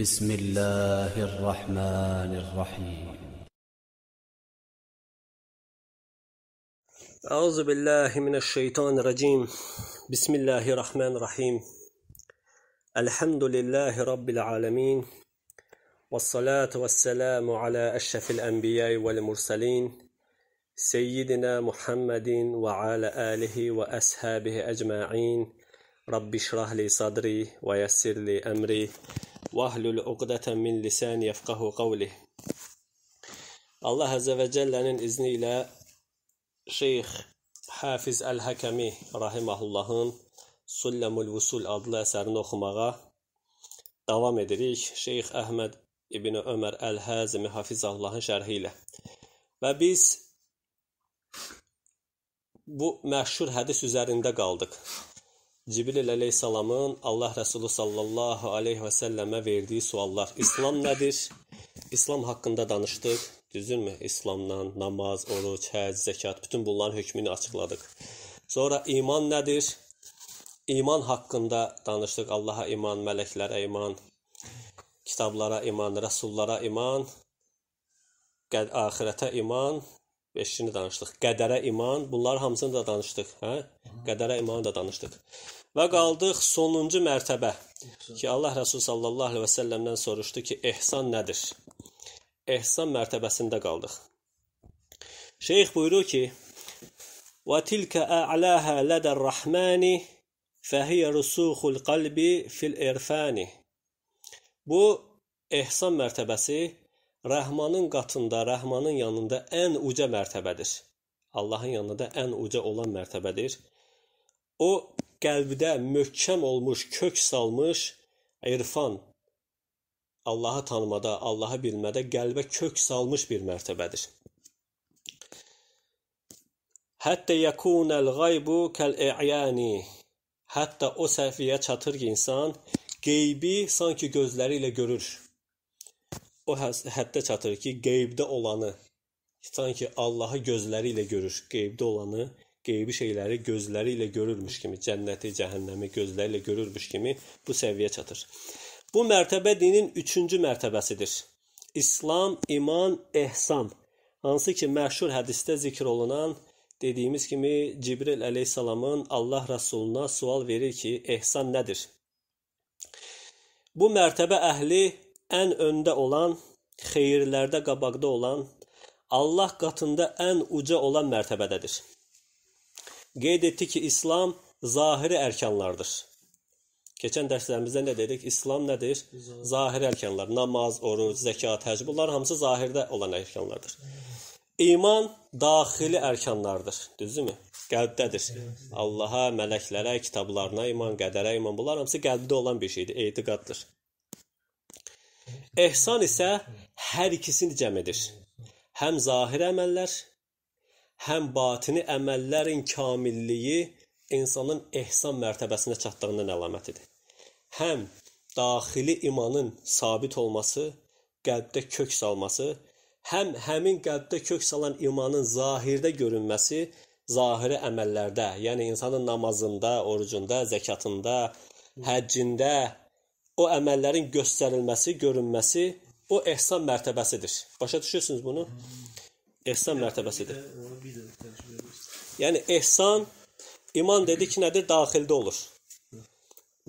بسم الله الرحمن الرحيم أعوذ بالله من الشيطان الرجيم بسم الله الرحمن الرحيم الحمد لله رب العالمين والصلاة والسلام على أشرف الأنبياء والمرسلين سيدنا محمد وعلى آله وأصحابه أجمعين رب اشرح لي صدري ويسر لي أمري vahlul uqdətən min lisan yefqahu qavlih. Allah Azze ve Celle'nin izniyle Şeyh Hafiz el-Hakemi rahimahullahın Sullemul Vusul adlı əsərini oxumağa davam edirik. Şeyx Əhməd İbn Ömər Əl-Həzimi Hafizahullahın şərhi ilə. Və biz bu məşhur hədis üzərində qaldıq. Cibril əleyhissalamın Allah Rəsulu sallallahu aleyhi və səlləmə verdiyi suallar. İslam nədir? İslam haqqında danışdıq. Düzdürmü? İslamla namaz, oruc, həcc, zəkat, bütün bunların hökmünü açıqladıq. Sonra iman nədir? İman haqqında danışdıq. Allaha iman, mələklərə iman, kitablara iman, rəsullara iman, axirətə iman beşini danışdıq. Qədərə iman, bunlar hamısını da danışdıq, hə? Qədərə imanı da danışdıq. Və qaldıq sonuncu mərtəbə ki, Allah Rəsul sallallahu əleyhi və səlləmdən soruşdu ki, ehsan nədir? Ehsan mərtəbəsində qaldıq. Şeyx buyurur ki: "Və tilka a'laha ladər-rəhmani fəhiyə rusuhul qalbi fil irfani." Bu ehsan mərtəbəsi Rəhmanın qatında, Rəhmanın yanında ən uca mərtəbədir. Allahın yanında da ən uca olan mərtəbədir. O qəlbdə möhkəm olmuş, kök salmış irfan Allahı tanımada, Allahı bilmədə qəlbə kök salmış bir mərtəbədir. Hətta yakunəl qaybu kəl-i'yani. Hətta o səviyyəyə çatır ki, insan qeybi sanki gözləri ilə görür o həddə çatır ki, qeybdə olanı sanki Allahı gözləri ilə görür. Qeybdə olanı, qeybi şeyləri gözləri ilə görürmüş kimi, cənnəti, cəhənnəmi gözləri ilə görürmüş kimi bu səviyyəyə çatır. Bu mərtəbə dinin 3-cü mərtəbəsidir. İslam, iman, ehsan. Hansı ki, məşhur hədisdə zikr olunan dediyimiz kimi Cibril əleyhissalamın Allah Rəsuluna sual verir ki, ehsan nədir? Bu mərtəbə əhli ən öndə olan, xeyirlərdə qabaqda olan, Allah qatında ən uca olan mərtəbədədir. Qeyd etdi ki, İslam zahiri ərkanlardır. Keçən dərslərimizdə nə dedik? İslam nədir? Zahiri ərkanlar. Namaz, oruc, zəkat, həcc bunlar hamısı zahirdə olan ərkanlardır. İman daxili ərkanlardır, düzdürmü? Qəlbdədir. Allaha, mələklərə, kitablarına iman, qədərə iman bunlar hamısı qəlbdə olan bir şeydir, etiqaddır. Ehsan isə hər ikisini cəm edir. Həm zahiri əməllər, həm batini əməllərin kamilliyi insanın ehsan mərtəbəsinə çatdığının əlamətidir. Həm daxili imanın sabit olması, qəlbdə kök salması, həm həmin qəlbdə kök salan imanın zahirdə görünməsi, zahiri əməllərdə, yəni insanın namazında, orucunda, zəkatında, həccində, o əməllərin göstərilməsi, görünməsi o ehsan mərtəbəsidir. Başa düşürsünüz bunu? Ehsan mərtəbəsidir. Yəni ehsan iman dedik nədir? Daxildə olur.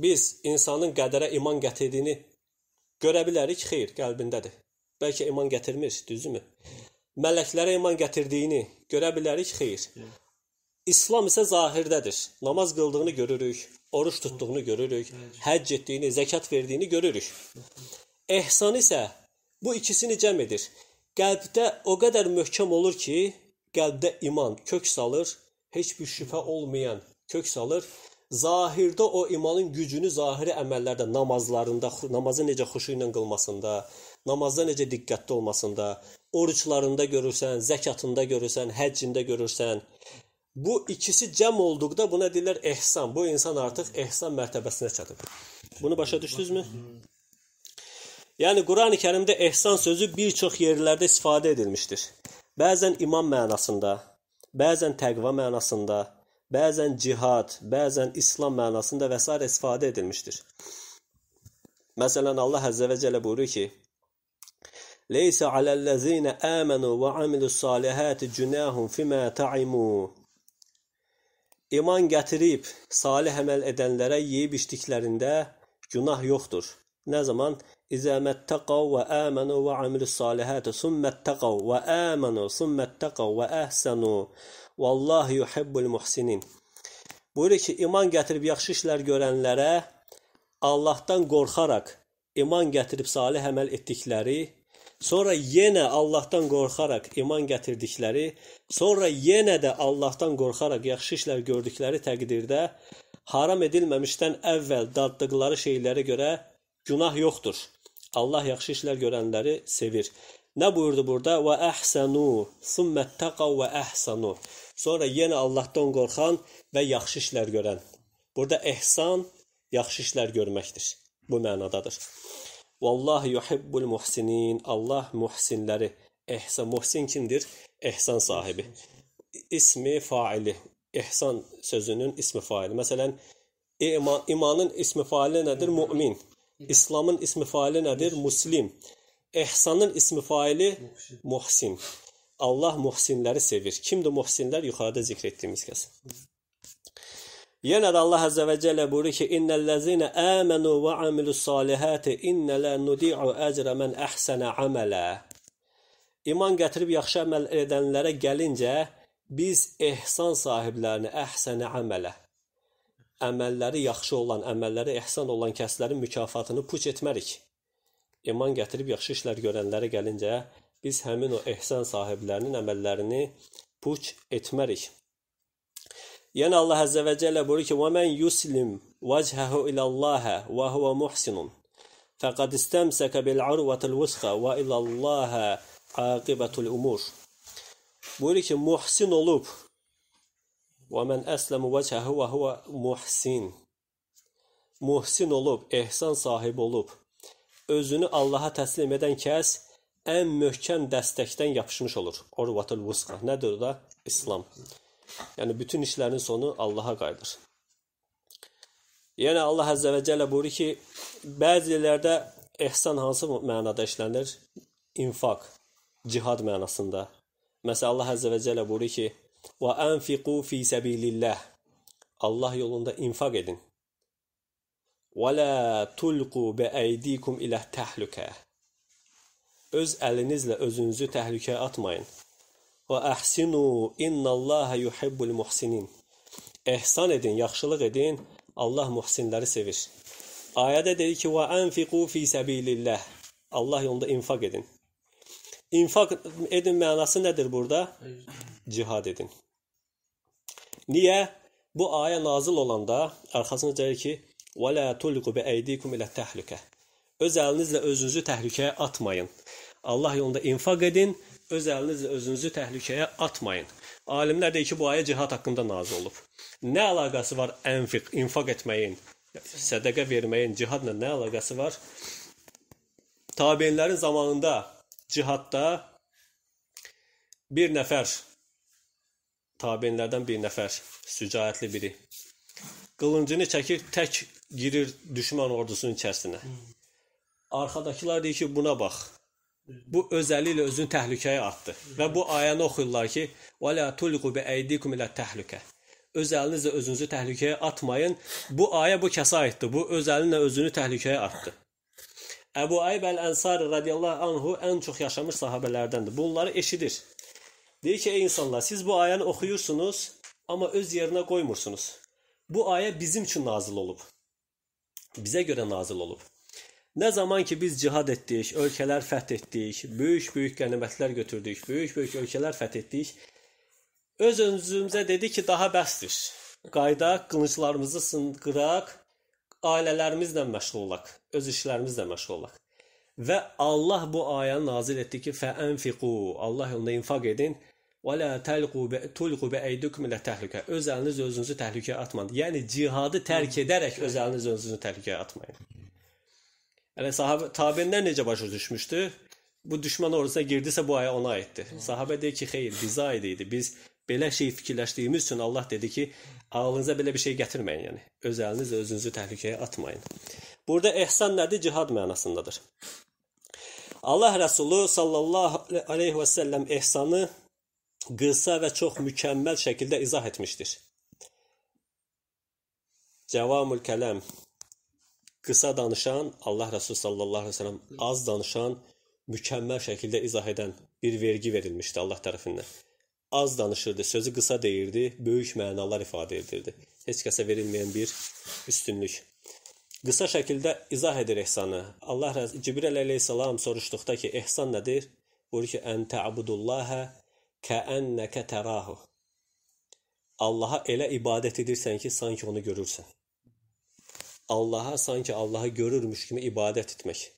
Biz insanın qədərə iman gətirdiyini görə bilərik, xeyr qəlbindədir. Bəlkə iman gətirmir, düzdürmü? Mələklərə iman gətirdiyini görə bilərik, xeyr. İslam isə zahirdədir. Namaz qıldığını görürük, oruç tuttuğunu görürük, həcc etdiyini, zəkat verdiyini görürük. Ehsan isə bu ikisini cəm edir. Qəlbdə o qədər möhkəm olur ki, qəlbdə iman kök salır, heç bir şübhə olmayan kök salır. Zahirdə o imanın gücünü zahiri əməllərdə, namazlarında, namazı necə xuşu ilə qılmasında, namazda necə diqqətli olmasında, oruçlarında görürsən, zəkatında görürsən, həccində görürsən. Bu ikisi cəm olduqda buna deyirlər ehsan. Bu insan artıq ehsan mərtəbəsinə çatıb. Bunu başa düşdünüzmü? Yəni Qurani-Kərimdə ehsan sözü bir çox yerlərdə istifadə edilmişdir. Bəzən iman mənasında, bəzən təqva mənasında, bəzən cihad, bəzən İslam mənasında və s. istifadə edilmişdir. Məsələn Allah Əzzə və Cəllə buyurur ki: "Leysə aləllezîne âmenu və amilus salihâti cunâhun fimâ ta'imu." Eman gətirib salih əməl edənlərə yeyib içdiklərində günah yoxdur. Nə zaman? İzə məttəqav və əmənu və amilus salihətü summəttəqav və əmənu summəttəqav və əhsənu vallahu yuhibbul muhsinin. Buyurur ki, iman gətirib yaxşı işlər görənlərə Allahdan qorxaraq iman gətirib salih əməl etdikləri sonra yenə Allahdan qorxaraq iman gətirdikləri, sonra yenə də Allahdan qorxaraq yaxşı işlər gördükləri təqdirdə haram edilməmişdən əvvəl daddıqları şeylərə görə günah yoxdur. Allah yaxşı işlər görənləri sevir. Nə buyurdu burada? Və əhsənu, summettaqav və əhsənu. Sonra yenə Allahdan qorxan və yaxşı işlər görən. Burada ehsan yaxşı işlər görməkdir. Bu mənadadır. Vallahi yuhibbul muhsinin. Allah muhsinləri. Ehsan muhsin kimdir? Ehsan sahibi. İsmi faili. İhsan sözünün ismi faili. Məsələn, iman, imanın ismi faili nədir? Mümin. İslamın ismi faili nədir? Muslim. Ehsanın ismi faili muhsin. Allah muhsinləri sevir. Kimdir muhsinlər? Yuxarıda zikr etdiyimiz kəs. Yenə də Allah Azza və Cəllə buyurur ki: "İnnellezine amenu və amilussalihati inna la nudi'u ecra men ahsana amala." İman gətirib yaxşı əməl edənlərə gəlincə, biz ehsan sahiblərini əhsənə əmələ əməlləri yaxşı olan, əməlləri ehsan olan kəslərin mükafatını puç etmərik. İman gətirib yaxşı işlər görənlərə gəlincə, biz həmin o ehsan sahiblərinin əməllərini puç etmərik. Yəni Allah Əzzə və Cəllə buyurur ki: "Və men yuslim vəchehu ilallaha və huve muhsinun" fəqad istemsaka bil urvatil vusxa və ilallaha aqibatul umur. Buyurur ki, muhsin olub və men əslemu vəchehu və huve muhsin. Muhsin olub, ehsan sahibi olub. Özünü Allaha təslim edən kəs ən möhkəm dəstəkdən yapışmış olur. Urvatul vusqa. Nədir o da? İslam. Yəni bütün işlərin sonu Allaha qayıdır. Yəni Allah Əzzə və Cəllə buyurur ki, bəzi yerlərdə ehsan hansı mənada işlənir? İnfaq, cihad mənasında. Məsələn Allah Əzzə və Cəllə buyurur ki, "Və anfiqu fi sabilillah." Allah yolunda infaq edin. "Və la tulqu bi aydikum ilə təhlükə." Öz əlinizlə özünüzü təhlükəyə atmayın. Və əhsinu innallaha yuhibbul muhsinin. Ehsan edin, yaxşılıq edin. Allah muhsinləri sevir. Ayədə deyir ki, və anfiqu fi sabilillah. Allah yolunda infaq edin. İnfaq edin mənası nədir burada? Cihad edin. Niyə? Bu ayə nazil olanda arxasında deyir ki, "Və la tulqu bi aydikum ilə təhlükə." Öz əlinizlə özünüzü təhlükəyə atmayın. Allah yolunda infaq edin öz əlinizlə özünüzü təhlükəyə atmayın. Alimlər deyir ki, bu ayə cihad haqqında nazil olub. Nə əlaqəsi var ənfiq, infaq etməyin, sədaqə verməyin cihadla nə əlaqəsi var? Təbiinlərin zamanında cihadda bir nəfər təbiinlərdən bir nəfər sücaətli biri qılıncını çəkir, tək girir düşmən ordusunun içərisinə. Arxadakılar deyir ki, buna bax bu özəli ilə özünü təhlükəyə atdı. Və bu ayəni oxuyurlar ki, "Və la tulqu bi aydikum ilə təhlükə." Öz əlinizlə özünüzü təhlükəyə atmayın. Bu ayə bu kəsə aiddir. Bu öz əlinlə özünü təhlükəyə atdı. Əbu Ayb el-Ənsari radiyallahu anhu ən çox yaşamış sahabelərdəndir. Bunları eşidir. Deyir ki, ey insanlar, siz bu ayəni oxuyursunuz, amma öz yerinə qoymursunuz. Bu ayə bizim üçün nazil olub. Bizə görə nazil olub. Nə zaman ki biz cihad etdik, ölkələr fəth etdik, böyük-böyük qənimətlər götürdük, böyük-böyük ölkələr fəth etdik, öz özümüzə dedik ki, daha bəsdir. Qayıdaq, qılınclarımızı sındıraq, ailələrimizlə məşğul olaq, öz işlərimizlə məşğul olaq. Və Allah bu ayəni nazil etdi ki, fəənfiqu, Allah yolunda infaq edin. Və la talqu bi tulqu bi aydikum la təhlükə. Öz əliniz özünüzü təhlükəyə atmayın. Yəni cihadı tərk edərək öz əliniz özünüzü təhlükəyə atmayın. Yəni sahabə tabiinlər necə başa düşmüşdü? Bu düşmən ordusuna girdisə bu ayə ona aiddir. Sahabə deyir ki, xeyr, bizə aid idi. Biz belə şey fikirləşdiyimiz üçün Allah dedi ki, ağlınıza belə bir şey gətirməyin, yəni öz əlinizlə özünüzü təhlükəyə atmayın. Burada ehsan nədir? Cihad mənasındadır. Allah Rəsulu sallallahu aleyhi və səlləm ehsanı qısa və çox mükəmməl şəkildə izah etmişdir. Cavamül kələm qısa danışan Allah Resulü sallallahu əleyhi və səlləm, az danışan mükəmməl şəkildə izah edən bir vergi verilmişdi Allah tərəfindən. Az danışırdı, sözü qısa deyirdi, böyük mənalar ifadə edirdi. Heç kəsə verilməyən bir üstünlük. Qısa şəkildə izah edir ehsanı. Allah Rəz Cibril əleyhissalam soruşduqda ki, ehsan nədir? Buyurur ki, "Ən ta'budullaha ka'annaka tarahu." Allaha elə ibadət edirsən ki, sanki onu görürsən. Allah'a sanki Allah'ı görürmüş kimi ibadet etmek.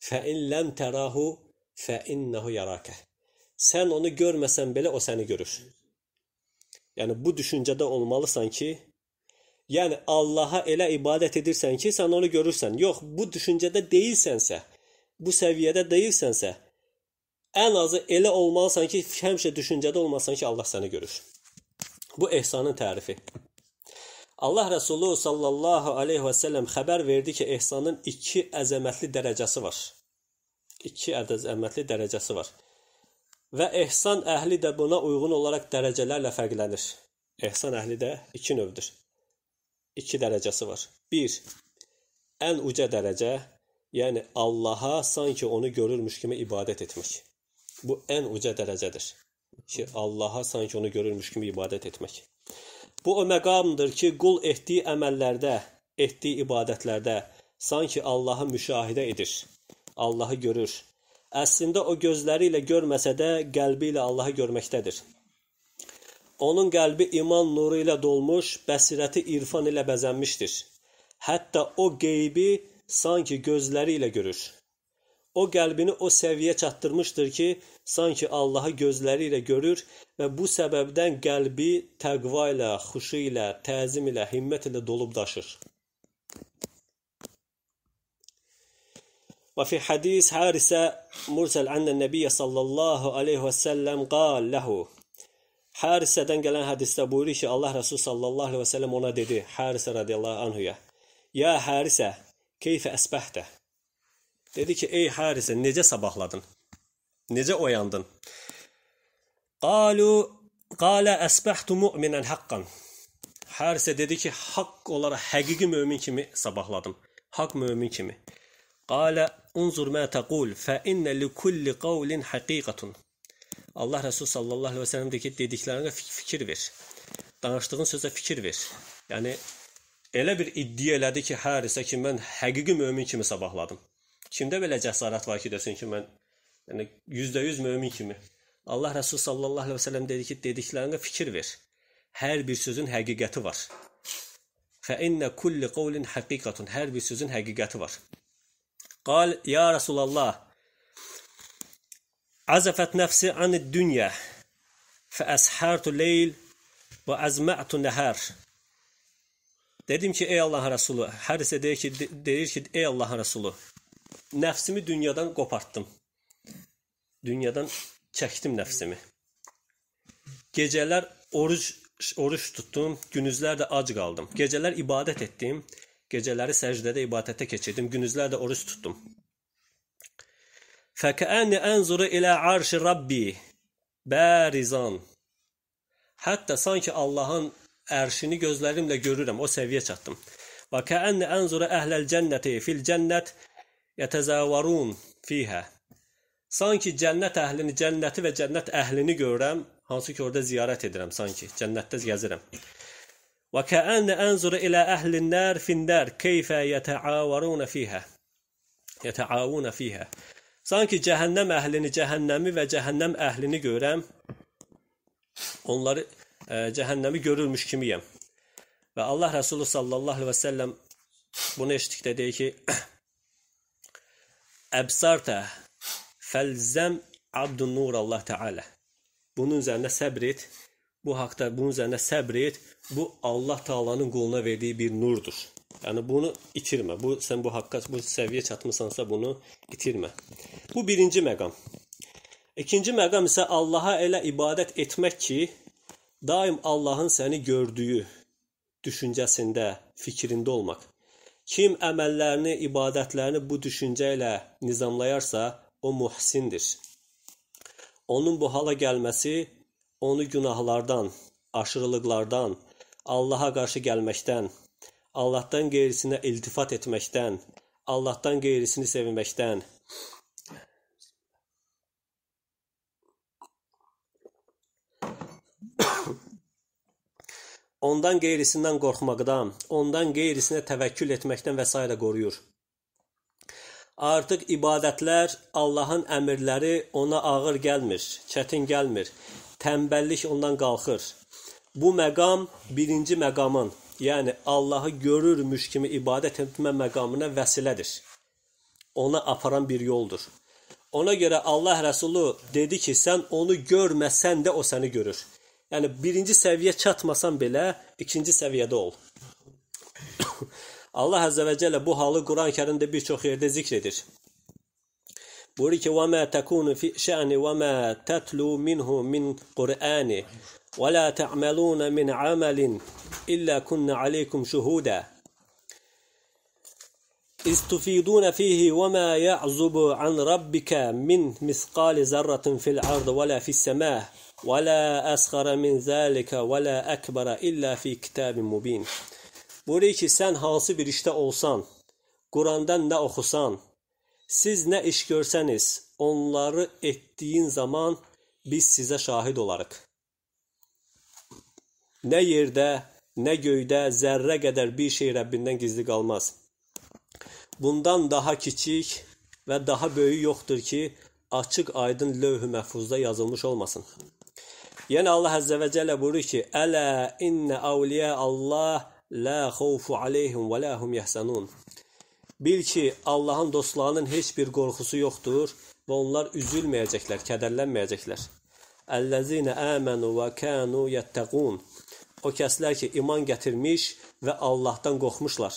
فَاِنْ لَمْ تَرَاهُ فَاِنَّهُ يَرَاكَ Sen onu görmesen bile o seni görür. Yani bu düşüncədə olmalısan ki, yəni Allaha elə ibadət edirsən ki, sən onu görürsən. Yox, bu düşüncədə deyilsənsə, bu səviyyədə deyilsənsə, ən azı elə olmalısan ki, həmişə düşüncədə olmasan ki, Allah səni görür. Bu ehsanın tərifi. Allah Resulü sallallahu aleyhi ve sellem xəbər verdi ki, ehsanın iki əzəmətli dərəcəsi var. İki əzəmətli dərəcəsi var. Və ehsan əhli də buna uyğun olaraq dərəcələrlə fərqlənir. Ehsan əhli də iki növdür. İki dərəcəsi var. Bir, ən uca dərəcə, yəni Allaha sanki onu görürmüş kimi ibadət etmək. Bu ən uca dərəcədir. Ki, Allaha sanki onu görürmüş kimi ibadət etmək. Bu o məqamdır ki, qul etdiyi əməllərdə, etdiyi ibadətlərdə sanki Allahı müşahidə edir. Allahı görür. Əslində o gözləri ilə görməsə də, qəlbi ilə Allahı görməkdədir. Onun qəlbi iman nuru ilə dolmuş, bəsirəti irfan ilə bəzənmişdir. Hətta o qeybi sanki gözləri ilə görür. O qəlbini o səviyyə çatdırmışdır ki, sanki Allahı gözləri ilə görür və bu səbəbdən qəlbi təqva ilə, xuşu ilə, təzim ilə, himmət ilə dolub daşır. وفي حديث حارثة مرسل عن النبي صلى الله عليه وسلم قال له Hərisədən gələn hədisdə buyurur ki, Allah Rəsulü sallallahu əleyhi və səlləm ona dedi, Hərisə rəziyallahu anhuya: "Ya Hərisə, keyfə əsbəhdə?" Dedi ki, ey Harisə, necə sabahladın? Necə oyandın? Qalu qala asbahtu mu'minan haqqan. Harisə dedi ki, haqq olaraq həqiqi mömin kimi sabahladım. Haqq mömin kimi. Qala unzur ma taqul fa inna li kulli qawlin haqiqatun. Allah Resulü sallallahu əleyhi və səlləm dedi ki, dediklərinə fikir ver. Danışdığın sözə fikir ver. Yəni elə bir iddia elədi ki, Harisə ki, mən həqiqi mömin kimi sabahladım. Kimdə belə cəsarət var ki, desin ki, mən yəni %100 mömin kimi. Allah Rəsulü sallallahu əleyhi və səlləm dedi ki, dediklərinə fikir ver. Hər bir sözün həqiqəti var. Fə innə kulli qawlin haqiqatun. Hər bir sözün həqiqəti var. Qal ya Rasulallah. Azafat nəfsi anid dunya. Fə əshartu leyl və azma'tu nahar. Dedim ki, ey Allahın Rəsulu, hər isə deyir ki, deyir ki, ey Allahın Rəsulu, nəfsimi dünyadan qopartdım. Dünyadan çəkdim nəfsimi. Gecələr oruc oruç tutdum, gündüzlər də ac qaldım. Gecələr ibadət etdim, gecələri səcdədə ibadətə keçirdim, gündüzlər də oruc tutdum. Fəkəəni ənzuru ilə arşi Rabbi bərizan. Hətta sanki Allahın ərşini gözlərimlə görürəm, o səviyyə çatdım. Və kəən ənzuru əhləl cənnəti fil cənnət yətəzəvarun fihə. Sanki cənnət əhlini, cənnəti və cənnət əhlini görürəm, hansı ki orada ziyarət edirəm sanki, cənnətdə gəzirəm. Və kəənnə anzur ilə əhlin nar finnar keyfə yətəavarun fihə. Yətəavun fihə. Sanki cəhənnəm əhlini, cəhənnəmi və cəhənnəm əhlini görəm. Onları e, cəhənnəmi görürmüş kimiyəm. Və Allah Rəsulü sallallahu əleyhi və səlləm bunu eşitdikdə deyir ki: əbsartə fəlzəm abdun nur Allah Teala. Bunun üzərində səbr et. Bu haqqda bunun üzərində səbr et. Bu Allah Taala'nın quluna verdiyi bir nurdur. Yəni bunu itirmə. Bu sən bu haqqa bu səviyyə çatmısansa bunu itirmə. Bu birinci məqam. İkinci məqam isə Allaha elə ibadət etmək ki, daim Allahın səni gördüyü düşüncəsində, fikrində olmaq. Kim əməllərini, ibadətlərini bu düşüncə ilə nizamlayarsa, o muhsindir. Onun bu hala gəlməsi onu günahlardan, aşırılıqlardan, Allaha qarşı gəlməkdən, Allahdan qeyrisinə iltifat etməkdən, Allahdan qeyrisini sevməkdən, ondan qeyrisindən qorxmaqdan, ondan qeyrisinə təvəkkül etməkdən və s. qoruyur. Artıq ibadətlər Allahın əmrləri ona ağır gəlmir, çətin gəlmir. Tənbəllik ondan qalxır. Bu məqam birinci məqamın, yəni Allahı görürmüş kimi ibadət etmə məqamına vəsilədir. Ona aparan bir yoldur. Ona görə Allah Rəsulu dedi ki, sən onu görməsən də o səni görür. Yani birinci seviye çatmasan bile ikinci seviyede ol. Allah Azze ve Celle bu halı Kur'an-ı Kerim'de birçok yerde zikredir. Buyurur ki وَمَا تَكُونُ فِي شَأْنِ وَمَا تَتْلُوا مِنْهُ مِنْ قُرْآنِ وَلَا تَعْمَلُونَ مِنْ عَمَلٍ إِلَّا كُنَّ عَلَيْكُمْ شُهُودًا إذ تفيضون فيه وما يعزب عن ربك من مثقال ذرة في الأرض ولا في السماء وَلَا أَسْخَرَ مِنْ ذَٰلِكَ وَلَا أَكْبَرَ إِلَّا فِي كِتَابٍ مُب۪ينٍ Buyuruyor ki, sən hansı bir işdə olsan, Qurandan nə oxusan, siz nə iş görsəniz, onları etdiyin zaman biz sizə şahid olarıq. Nə yerdə, nə göydə zərrə qədər bir şey Rəbbindən gizli qalmaz. Bundan daha kiçik və daha böyük yoxdur ki, açıq aydın lövh-ü məhfuzda yazılmış olmasın. Yəni Allah Əzzə və Cəllə buyurur ki: "Ələ innə awliya Allah la xawfu alayhim və la hum yahsanun." Bil ki, Allahın dostlarının heç bir qorxusu yoxdur və onlar üzülməyəcəklər, kədərlənməyəcəklər. Əlləzina amanu və kanu yattaqun. O kəslər ki, iman gətirmiş və Allahdan qorxmuşlar.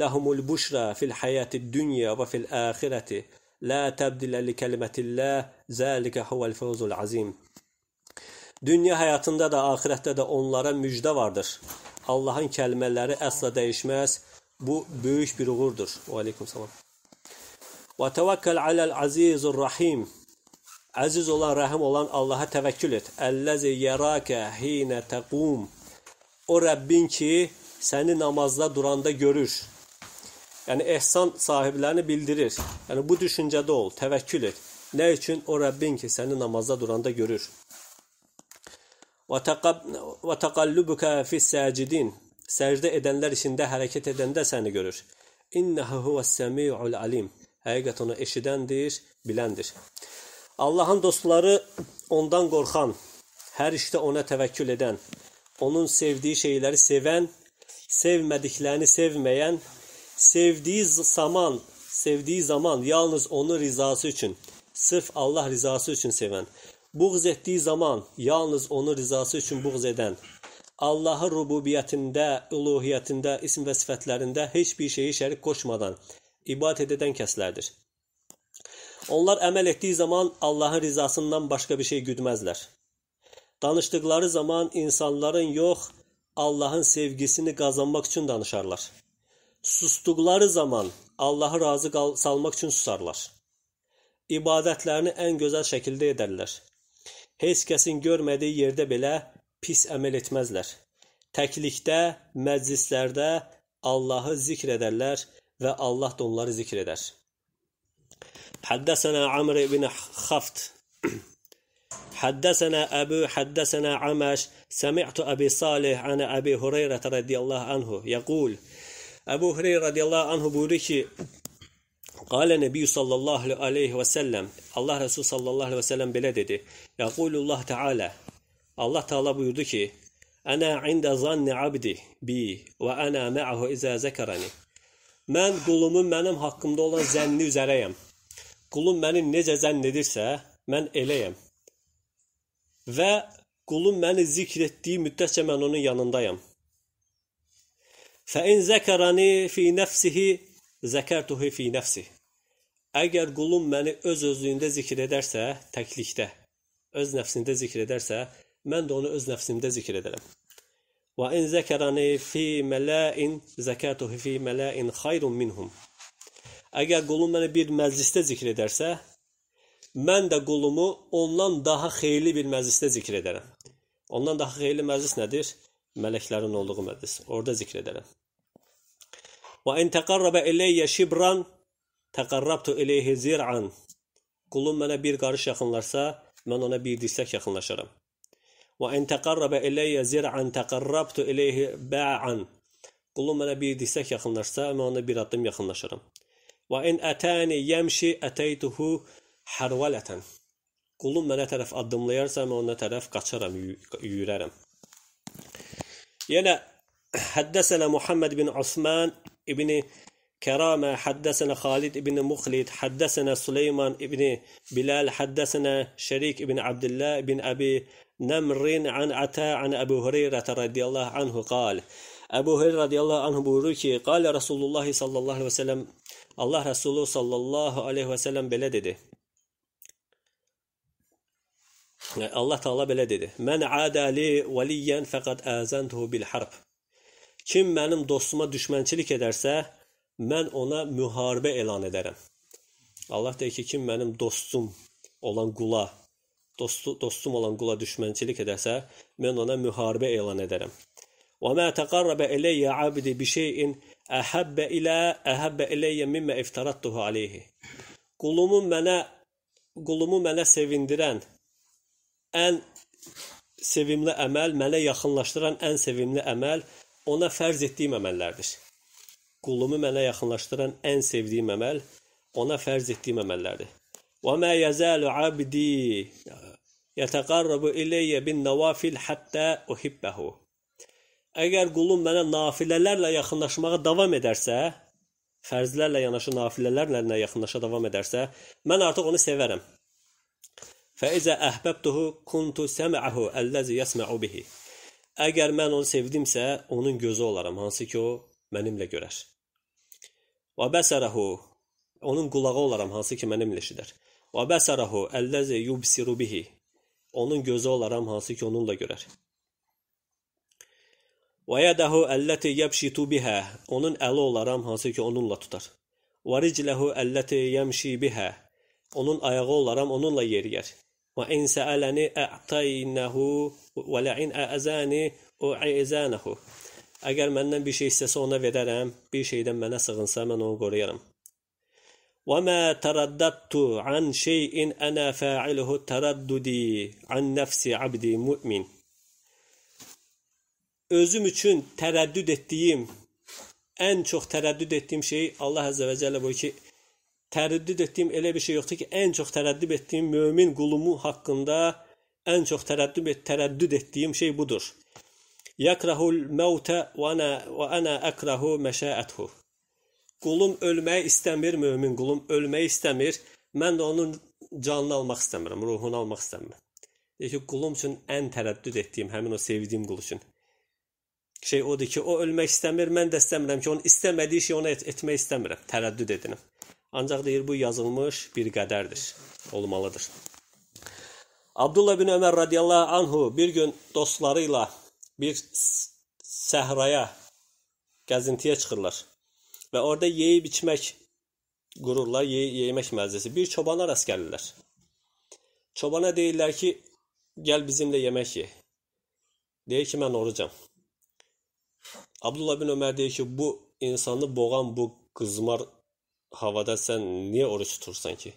Lahumul bushra fil hayatid dunya və fil axirati. La tabdila li kalimatillah. Zalika huval fawzul azim. Dünya həyatında da, axirətdə də onlara müjdə vardır. Allahın kəlmələri əsla dəyişməz. Bu böyük bir uğurdur. Və aleykum salam. Və təvəkkəl aləl azizur rahim. Əziz olan, rəhim olan Allaha təvəkkül et. Əlləzi yərəkə hinə təqum. O Rəbbin ki, səni namazda duranda görür. Yəni ehsan sahiblərini bildirir. Yəni bu düşüncədə ol, təvəkkül et. Nə üçün o Rəbbin ki, səni namazda duranda görür? ve takallubuka fis sacidin. Secde edenler içinde hareket eden de seni görür. İnnehu huves semiul alim. Hakikat onu eşidendir, bilendir. Allah'ın dostları ondan korkan, her işte ona tevekkül eden, onun sevdiği şeyleri seven, sevmediklerini sevmeyen, sevdiği zaman, sevdiği zaman yalnız onun rızası için, sırf Allah rızası için seven, Buğz etdiyi zaman yalnız onun rızası üçün buğz edən, Allahın rububiyyətində, uluhiyyətində, ism və sifətlərində heç bir şeyi şərik qoşmadan ibadət edən kəslərdir. Onlar əməl etdiyi zaman Allahın rizasından başqa bir şey güdməzlər. Danışdıqları zaman insanların yox, Allahın sevgisini qazanmaq üçün danışarlar. Susduqları zaman Allahı razı salmaq üçün susarlar. İbadətlərini ən gözəl şəkildə edərlər. Heç kəsin görmədiyi yerdə belə pis əməl etməzlər. Təklikdə, məclislərdə Allahı zikr edərlər və Allah da onları zikr edər. Həddəsənə Amr ibn Xaft حدثنا أبو حدثنا عمش سمعت أبي صالح عن أبي هريرة رضي الله عنه يقول أبو هريرة رضي الله عنه buyurdu ki Qale Nebi sallallahu aleyhi və səlləm Allah Resulü sallallahu aleyhi və səlləm belə dedi. Yəqulullah Teala Allah Teala buyurdu ki: "Ana inda zanni abdi bi və ana ma'ahu izə zəkarani." Mən qulumun mənim haqqımda olan zənni üzərəyəm. Qulum məni necə zənn edirsə, mən eləyəm. Və qulum məni zikr etdiyi müddətcə mən onun yanındayam. Fə in zəkarani fi nəfsihi zəkərtuhi fi nəfsi. Əgər qulum məni öz özlüyündə zikr edərsə, təklikdə, öz nəfsində zikr edərsə, mən də onu öz nəfsimdə zikr edərəm. Və in zəkərani fi mələin zəkərtuhi fi mələin xayrun minhum. Əgər qulum məni bir məclisdə zikr edərsə, mən də qulumu ondan daha xeyirli bir məclisdə zikr edərəm. Ondan daha xeyirli məclis nədir? Mələklərin olduğu məclis. Orda zikr edərəm. وإن تقرب إلي şibran تقربت إليه zir'an. Kulum mənə bir qarış yaxınlarsa, mən ona bir dirsək yaxınlaşaram. Və in təqarrabə iləyyə zir'an təqarrabtu iləyhi bə'an. Qulum mənə bir dirsək yaxınlaşsa, mən ona bir addım yaxınlaşaram. Və in ətəni yəmşi ətəytuhu hərvalətən. Qulum mənə tərəf addımlayarsa, mən ona tərəf qaçaram, yürərəm. Yenə Həddəsənə Muhammed bin Osman ابن كرامة حدثنا خالد ابن مخلد حدثنا سليمان ابن بلال حدثنا شريك ابن عبد الله ابن أبي نمر عن عتا عن أبو هريرة رضي الله عنه قال أبو هريرة رضي الله عنه بوركي قال رسول الله صلى الله عليه وسلم الله رسول صلى الله عليه وسلم بلدده الله تعالى بلدده من عادى لي وليا فقد آذنته بالحرب Kim mənim dostuma düşmənçilik edərsə, mən ona müharibə elan edərəm. Allah deyir ki, kim mənim dostum olan qula, dostu, dostum olan qula düşmənçilik edərsə, mən ona müharibə elan edərəm. Və mə təqarrəbə eləyyə abdi bi şeyin əhəbbə ilə əhəbbə eləyyə mimmə iftarattuhu aleyhi. Qulumu mənə qulumu mənə sevindirən ən sevimli əməl, mənə yaxınlaşdıran ən sevimli əməl ona fərz etdiyim əməllərdir. Qulumu mənə yaxınlaşdıran ən sevdiyim əməl ona fərz etdiyim əməllərdir. Və mə yəzəlu abdi yətəqarrabu ileyyə bin nawafil hatta uhibbahu. Əgər qulum mənə nafilələrlə yaxınlaşmağa davam edərsə, fərzlərlə yanaşı nafilələrlə yaxınlaşa davam edərsə, mən artıq onu sevərəm. Fəizə əhbəbtuhu kuntu səm'ahu allazi yəsma'u bihi. Əgər mən onu sevdimsə, onun gözü olaram, hansı ki o mənimlə görər. Və bəsərəhu, onun qulağı olaram, hansı ki mənimlə eşidər. Və bəsərəhu əlləzi yubsiru bihi, onun gözü olaram, hansı ki onunla görər. Və yadahu əlləti yəbşitu bihə, onun əli olaram, hansı ki onunla tutar. Və ricləhu əlləti yəmşi bihə, onun ayağı olaram, onunla yeriyər. وَاِنْ سَأَلَنِ اَعْتَيْنَهُ وَلَاِنْ اَعْزَانِ اُعِزَانَهُ Əgər məndən bir şey istəsə ona verərəm, bir şeydən mənə sığınsa mən onu qoruyaram. وَمَا تَرَدَّدْتُ عَنْ شَيْءٍ أَنَا فَاعِلُهُ تَرَدُّدِي عَنْ نَفْسِ عَبْدِ مُؤْمِنٍ Özüm üçün tərəddüd etdiyim, ən çox tərəddüd etdiyim şey Allah Əzə və Cəllə bu ki, tərəddüd etdiyim elə bir şey yoxdur ki, ən çox tərəddüd etdiyim mömin qulumu haqqında ən çox tərəddüd et, tərəddüd etdiyim şey budur. Yakrahul mauta və ana və ana akrahu məşaətuhu. Qulum ölməyi istəmir, mömin qulum ölməyi istəmir. Mən də onun canını almaq istəmirəm, ruhunu almaq istəmirəm. Deyir ki, qulum üçün ən tərəddüd etdiyim həmin o sevdiyim qul üçün şey odur ki, o ölmək istəmir, mən də istəmirəm ki, onun istəmədiyi şeyi ona et etmək istəmirəm, tərəddüd edinəm. Ancaq deyir bu yazılmış bir qədərdir, olmalıdır. Abdullah bin Ömər radiyallahu anhu bir gün dostları ilə bir səhraya gəzintiyə çıxırlar və orada yeyib içmək qururlar, yey yemək məclisi. Bir çobana rast gəlirlər. Çobana deyirlər ki, gəl bizimlə yemək ye. Deyir ki, mən orucam. Abdullah bin Ömər deyir ki, bu insanı boğan bu qızmar havada sən niyə oruç tutursan ki?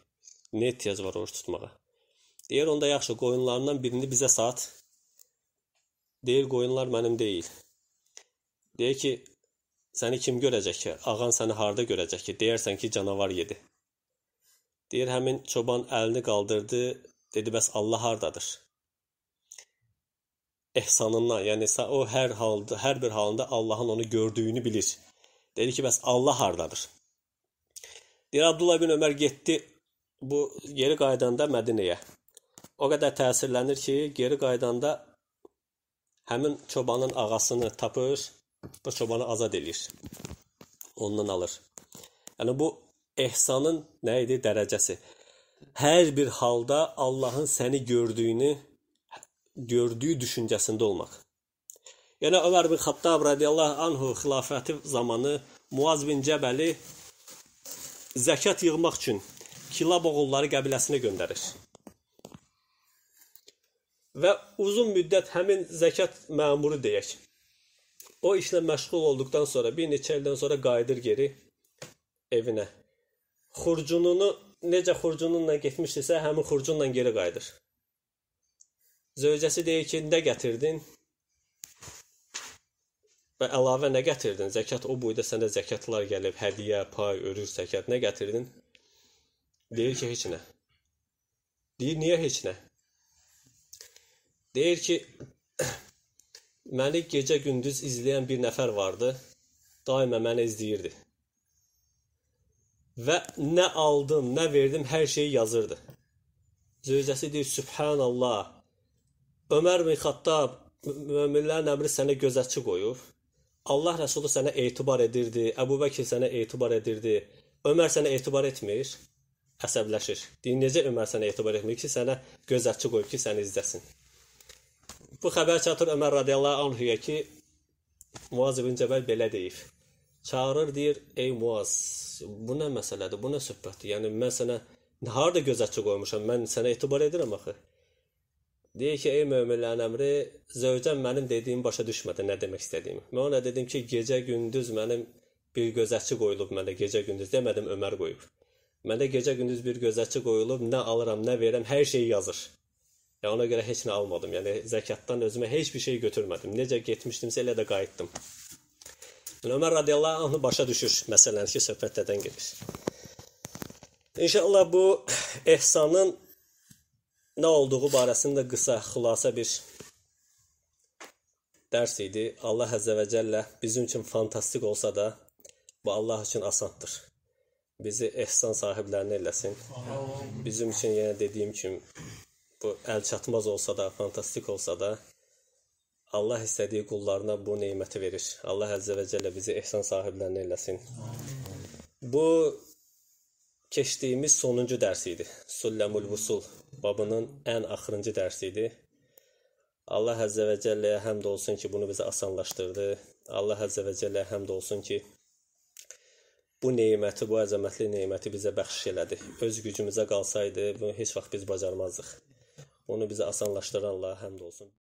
Nə ehtiyac var oruç tutmağa? Deyir onda yaxşı qoyunlarından birini bizə sat. Deyir qoyunlar mənim deyil. Deyir ki, səni kim görəcək ki? Ağan səni harda görəcək ki? Deyərsən ki, canavar yedi. Deyir həmin çoban əlini qaldırdı, dedi bəs Allah hardadır? Ehsanından, yəni o hər halda, hər bir halında Allahın onu gördüyünü bilir. Dedi ki, bəs Allah hardadır? Deyir Abdullah ibn Ömər getdi bu geri qayıdanda Mədinəyə. O qədər təsirlənir ki, geri qayıdanda həmin çobanın ağasını tapır, bu çobanı azad eləyir. Ondan alır. Yəni bu ehsanın nə idi dərəcəsi? Hər bir halda Allahın səni gördüyünü gördüyü düşüncəsində olmaq. Yəni Ömər bin Xattab radiyallahu anhu xilafəti zamanı Muaz bin Cəbəli zəkat yığmaq üçün Kilab oğulları qəbiləsinə göndərir. Və uzun müddət həmin zəkat məmuru deyək. O işlə məşğul olduqdan sonra bir neçə ildən sonra qayıdır geri evinə. Xurcununu necə xurcununla getmişdisə, həmin xurcunla geri qayıdır. Zövcəsi deyir ki, nə gətirdin? Və əlavə nə gətirdin? Zəkat o boyda sənə zəkatlar gəlib, hədiyyə, pay, örüş, zəkat nə gətirdin? Deyir ki, heç nə. Deyir, niyə heç nə? Deyir ki, məni gecə gündüz izləyən bir nəfər vardı. Daima məni izləyirdi. Və nə aldım, nə verdim, hər şeyi yazırdı. Zövcəsi deyir: "Subhanallah. Ömər bin Xattab möminlərin əmri sənə gözətçi qoyub. Allah Rəsulu sənə etibar edirdi, Əbu Bəkir sənə etibar edirdi, Ömər sənə etibar etmir, əsəbləşir. Deyir, necə Ömər sənə etibar etmir ki, sənə gözətçi qoyub ki, səni izləsin. Bu xəbər çatır Ömər radiyallahu anhuya ki, Muaz ibn Cəbəl belə deyib. Çağırır, deyir, ey Muaz, bu nə məsələdir, bu nə söhbətdir? Yəni mən sənə harda gözətçi qoymuşam? Mən sənə etibar edirəm axı. Deyir ki, ey möminlərin əmri, zövcəm mənim dediyimi başa düşmədi, nə demək istədiyimi. Mən ona dedim ki, gecə gündüz mənim bir gözətçi qoyulub məndə gecə gündüz demədim Ömər qoyub. Məndə gecə gündüz bir gözətçi qoyulub, nə alıram, nə verirəm, hər şeyi yazır. Ya ona görə heç nə almadım. Yəni zəkatdan özümə heç bir şey götürmədim. Necə getmişdimsə elə də qayıtdım. Yəni, Ömər radiyallahu anh başa düşür məsələni ki, söhbət nədən gedir. İnşallah bu ehsanın nə olduğu barəsində qısa xülasə bir dərs idi. Allah Əzzə və Cəllə bizim üçün fantastik olsa da, bu Allah üçün asandır. Bizi ehsan sahiblərinə eləsin. Bizim üçün yenə dediyim kimi bu əl çatmaz olsa da, fantastik olsa da Allah istədiyi qullarına bu neməti verir. Allah Əzzə və Cəllə bizi ehsan sahiblərinə eləsin. Bu keçdiyimiz sonuncu dərs idi. Sulləmül Vusul babının ən axırıncı dərsi idi. Allah Əzzə və Cəlləyə həmd olsun ki, bunu bizə asanlaşdırdı. Allah Əzzə və Cəlləyə həmd olsun ki, bu neməti, bu əzəmətli neməti bizə bəxş elədi. Öz gücümüzə qalsaydı, bunu heç vaxt biz bacarmazdıq. Onu bizə asanlaşdıran Allah həmd olsun.